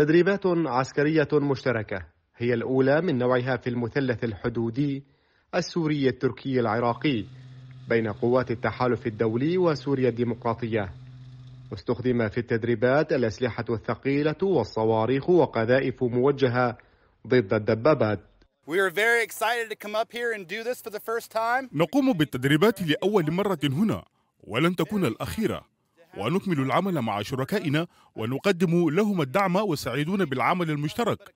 تدريبات عسكرية مشتركة هي الأولى من نوعها في المثلث الحدودي السوري التركي العراقي بين قوات التحالف الدولي وسوريا الديمقراطية استخدم في التدريبات الأسلحة الثقيلة والصواريخ وقذائف موجهة ضد الدبابات نقوم بالتدريبات لأول مرة هنا ولن تكون الأخيرة ونكمل العمل مع شركائنا ونقدم لهم الدعم وسعيدون بالعمل المشترك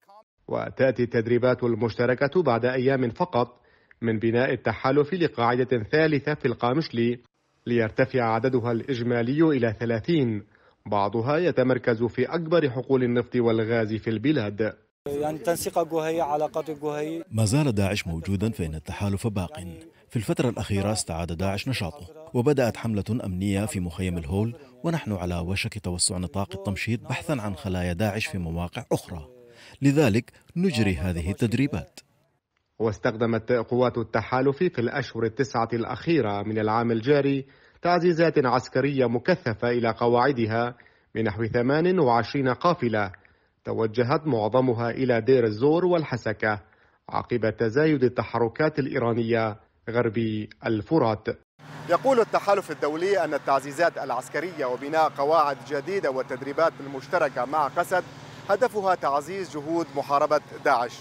وتأتي التدريبات المشتركة بعد أيام فقط من بناء التحالف لقاعدة ثالثة في القامشلي ليرتفع عددها الإجمالي إلى 30 بعضها يتمركز في أكبر حقول النفط والغاز في البلاد يعني علاقات ما زال داعش موجودا فإن التحالف باق في الفترة الأخيرة استعاد داعش نشاطه وبدأت حملة أمنية في مخيم الهول ونحن على وشك توسع نطاق التمشيط بحثا عن خلايا داعش في مواقع أخرى لذلك نجري هذه التدريبات واستخدمت قوات التحالف في الأشهر التسعة الأخيرة من العام الجاري تعزيزات عسكرية مكثفة إلى قواعدها بنحو 28 قافلة توجهت معظمها إلى دير الزور والحسكة عقب تزايد التحركات الإيرانية غربي الفرات يقول التحالف الدولي أن التعزيزات العسكرية وبناء قواعد جديدة والتدريبات المشتركة مع قسد هدفها تعزيز جهود محاربة داعش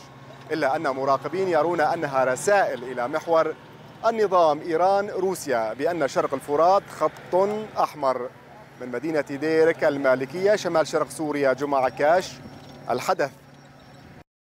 إلا أن مراقبين يرون أنها رسائل إلى محور النظام إيران روسيا بأن شرق الفرات خط أحمر من مدينة ديرك المالكية شمال شرق سوريا جمعة كاش الحدث